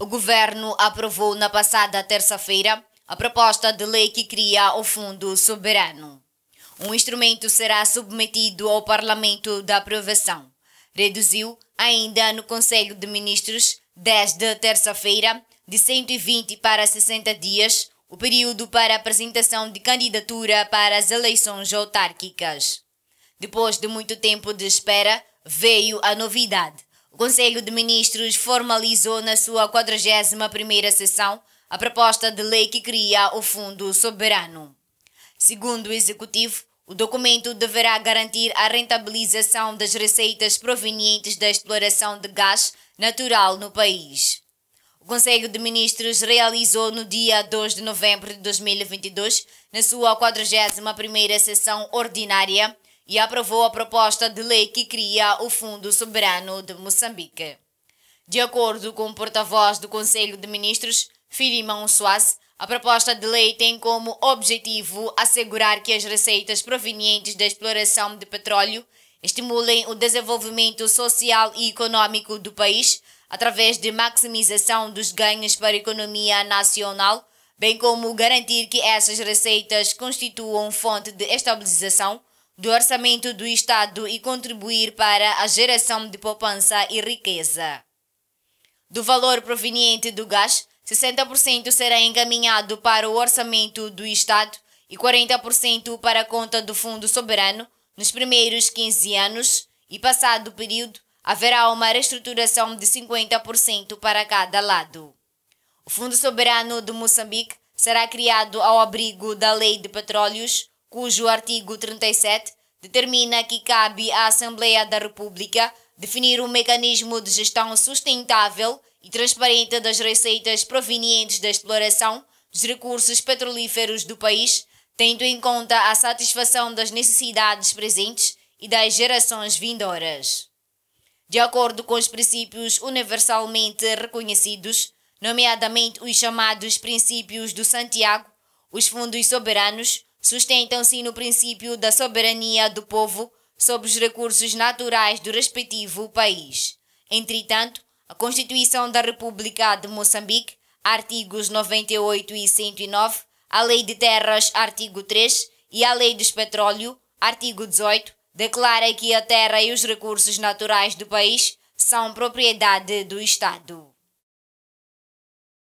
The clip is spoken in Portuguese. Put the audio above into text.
O governo aprovou na passada terça-feira a proposta de lei que cria o Fundo Soberano. Um instrumento será submetido ao Parlamento da aprovação. Reduziu, ainda no Conselho de Ministros, desde terça-feira, de 120 para 60 dias, o período para apresentação de candidatura para as eleições autárquicas. Depois de muito tempo de espera, veio a novidade. Conselho de Ministros formalizou na sua 41ª sessão a proposta de lei que cria o Fundo Soberano. Segundo o Executivo, o documento deverá garantir a rentabilização das receitas provenientes da exploração de gás natural no país. O Conselho de Ministros realizou no dia 2 de novembro de 2022, na sua 41ª sessão ordinária, e aprovou a proposta de lei que cria o Fundo Soberano de Moçambique. De acordo com o porta-voz do Conselho de Ministros, Filimão Soares, a proposta de lei tem como objetivo assegurar que as receitas provenientes da exploração de petróleo estimulem o desenvolvimento social e econômico do país através de maximização dos ganhos para a economia nacional, bem como garantir que essas receitas constituam fonte de estabilização, do orçamento do Estado e contribuir para a geração de poupança e riqueza. Do valor proveniente do gás, 60% será encaminhado para o orçamento do Estado e 40% para a conta do Fundo Soberano nos primeiros 15 anos e passado o período, haverá uma reestruturação de 50% para cada lado. O Fundo Soberano de Moçambique será criado ao abrigo da Lei de Petróleos, cujo artigo 37 determina que cabe à Assembleia da República definir um mecanismo de gestão sustentável e transparente das receitas provenientes da exploração dos recursos petrolíferos do país, tendo em conta a satisfação das necessidades presentes e das gerações vindouras. De acordo com os princípios universalmente reconhecidos, nomeadamente os chamados princípios do Santiago, os fundos soberanos Sustentam-se no princípio da soberania do povo sobre os recursos naturais do respectivo país. Entretanto, a Constituição da República de Moçambique, artigos 98 e 109, a Lei de Terras, artigo 3, e a Lei dos Petróleo, artigo 18, declara que a terra e os recursos naturais do país são propriedade do Estado.